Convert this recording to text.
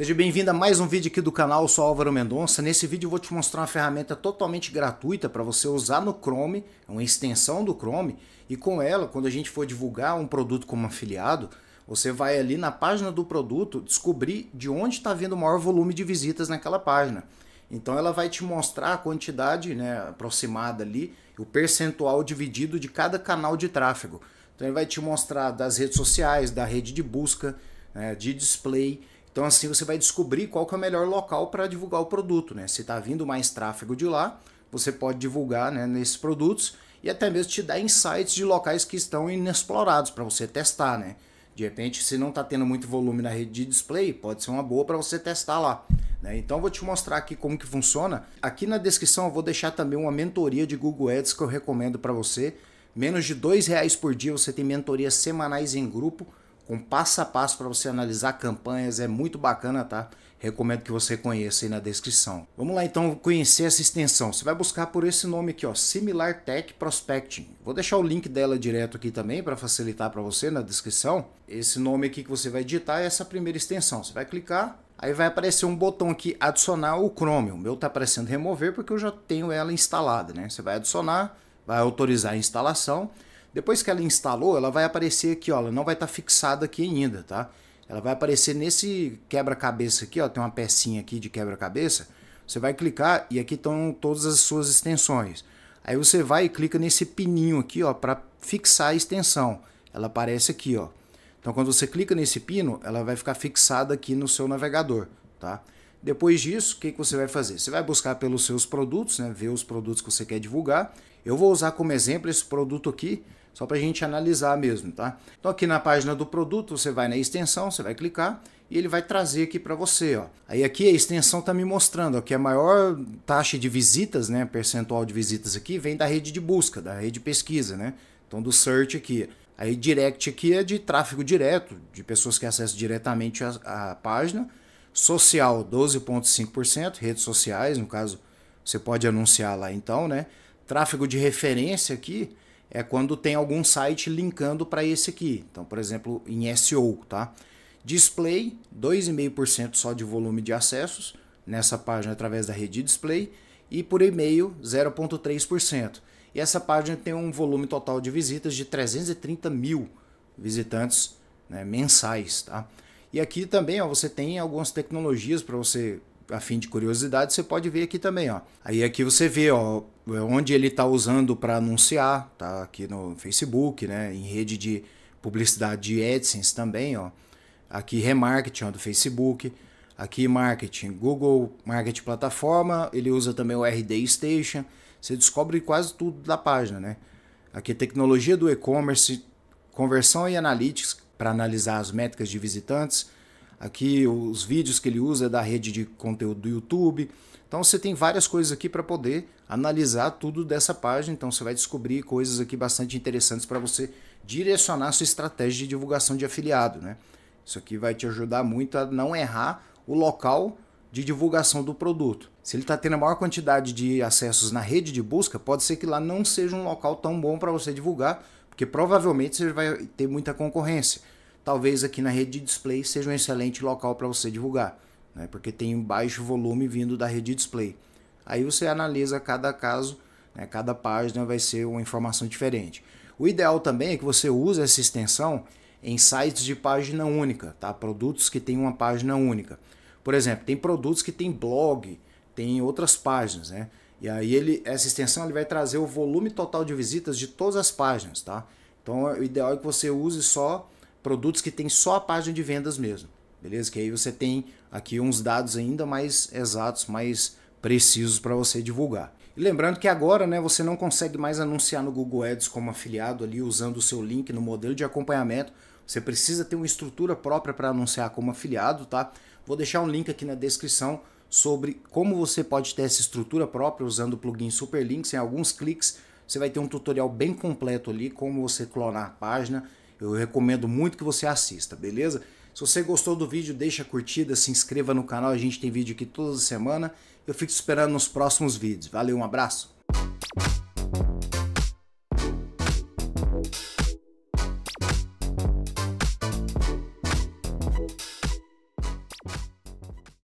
Seja bem-vindo a mais um vídeo aqui do canal, eu sou Álvaro Mendonça. Nesse vídeo eu vou te mostrar uma ferramenta totalmente gratuita para você usar no Chrome, é uma extensão do Chrome, e com ela, quando a gente for divulgar um produto como afiliado, você vai ali na página do produto descobrir de onde está vindo o maior volume de visitas naquela página. Então ela vai te mostrar a quantidade né, aproximada ali, o percentual dividido de cada canal de tráfego. Então ele vai te mostrar das redes sociais, da rede de busca, né, de display. Então assim você vai descobrir qual que é o melhor local para divulgar o produto, né? Se está vindo mais tráfego de lá, você pode divulgar né, nesses produtos e até mesmo te dar insights de locais que estão inexplorados para você testar, né? De repente, se não está tendo muito volume na rede de display, pode ser uma boa para você testar lá. Né? Então eu vou te mostrar aqui como que funciona. Aqui na descrição eu vou deixar também uma mentoria de Google Ads que eu recomendo para você. Menos de dois reais por dia você tem mentorias semanais em grupo com passo a passo para você analisar campanhas, é muito bacana, tá? Recomendo que você conheça aí na descrição. Vamos lá então conhecer essa extensão. Você vai buscar por esse nome aqui, ó, Similar Tech Prospecting. Vou deixar o link dela direto aqui também para facilitar para você na descrição. Esse nome aqui que você vai digitar é essa primeira extensão. Você vai clicar, Aí vai aparecer um botão aqui, adicionar o Chrome. O meu está aparecendo remover porque eu já tenho ela instalada, né? Você vai adicionar, vai autorizar a instalação depois que ela instalou, ela vai aparecer aqui, ó, ela não vai estar tá fixada aqui ainda, tá? Ela vai aparecer nesse quebra-cabeça aqui, ó, tem uma pecinha aqui de quebra-cabeça. Você vai clicar e aqui estão todas as suas extensões. Aí você vai e clica nesse pininho aqui, ó, para fixar a extensão. Ela aparece aqui, ó. Então quando você clica nesse pino, ela vai ficar fixada aqui no seu navegador, tá? Depois disso, o que, que você vai fazer? Você vai buscar pelos seus produtos, né? Ver os produtos que você quer divulgar. Eu vou usar como exemplo esse produto aqui, só para a gente analisar mesmo, tá? Então aqui na página do produto, você vai na extensão, você vai clicar e ele vai trazer aqui para você, ó. Aí aqui a extensão está me mostrando ó, que a maior taxa de visitas, né, percentual de visitas aqui, vem da rede de busca, da rede de pesquisa, né? Então do search aqui. Aí direct aqui é de tráfego direto, de pessoas que acessam diretamente a, a página. Social 12,5%, redes sociais, no caso, você pode anunciar lá então, né? Tráfego de referência aqui é quando tem algum site linkando para esse aqui. Então, por exemplo, em SEO, tá? Display, 2,5% só de volume de acessos nessa página através da rede display e por e-mail 0,3%. E essa página tem um volume total de visitas de 330 mil visitantes né, mensais, tá? E aqui também ó, você tem algumas tecnologias para você a fim de curiosidade, você pode ver aqui também, ó. Aí aqui você vê, ó, onde ele está usando para anunciar, tá aqui no Facebook, né, em rede de publicidade de AdSense também, ó. Aqui remarketing ó, do Facebook, aqui marketing, Google Marketing Plataforma, ele usa também o RD Station. Você descobre quase tudo da página, né? Aqui tecnologia do e-commerce, conversão e analytics para analisar as métricas de visitantes Aqui os vídeos que ele usa é da rede de conteúdo do YouTube. Então você tem várias coisas aqui para poder analisar tudo dessa página. Então você vai descobrir coisas aqui bastante interessantes para você direcionar a sua estratégia de divulgação de afiliado, né? Isso aqui vai te ajudar muito a não errar o local de divulgação do produto. Se ele está tendo a maior quantidade de acessos na rede de busca, pode ser que lá não seja um local tão bom para você divulgar, porque provavelmente você vai ter muita concorrência talvez aqui na rede de display seja um excelente local para você divulgar, né? porque tem um baixo volume vindo da rede de display. Aí você analisa cada caso, né? cada página vai ser uma informação diferente. O ideal também é que você use essa extensão em sites de página única, tá? produtos que têm uma página única. Por exemplo, tem produtos que tem blog, tem outras páginas, né? E aí ele, essa extensão ele vai trazer o volume total de visitas de todas as páginas, tá? Então o ideal é que você use só produtos que tem só a página de vendas mesmo, beleza? Que aí você tem aqui uns dados ainda mais exatos, mais precisos para você divulgar. E lembrando que agora né, você não consegue mais anunciar no Google Ads como afiliado ali usando o seu link no modelo de acompanhamento. Você precisa ter uma estrutura própria para anunciar como afiliado, tá? Vou deixar um link aqui na descrição sobre como você pode ter essa estrutura própria usando o plugin Superlinks. Em alguns cliques você vai ter um tutorial bem completo ali como você clonar a página, eu recomendo muito que você assista, beleza? Se você gostou do vídeo, deixa a curtida, se inscreva no canal, a gente tem vídeo aqui toda semana. Eu fico esperando nos próximos vídeos. Valeu, um abraço!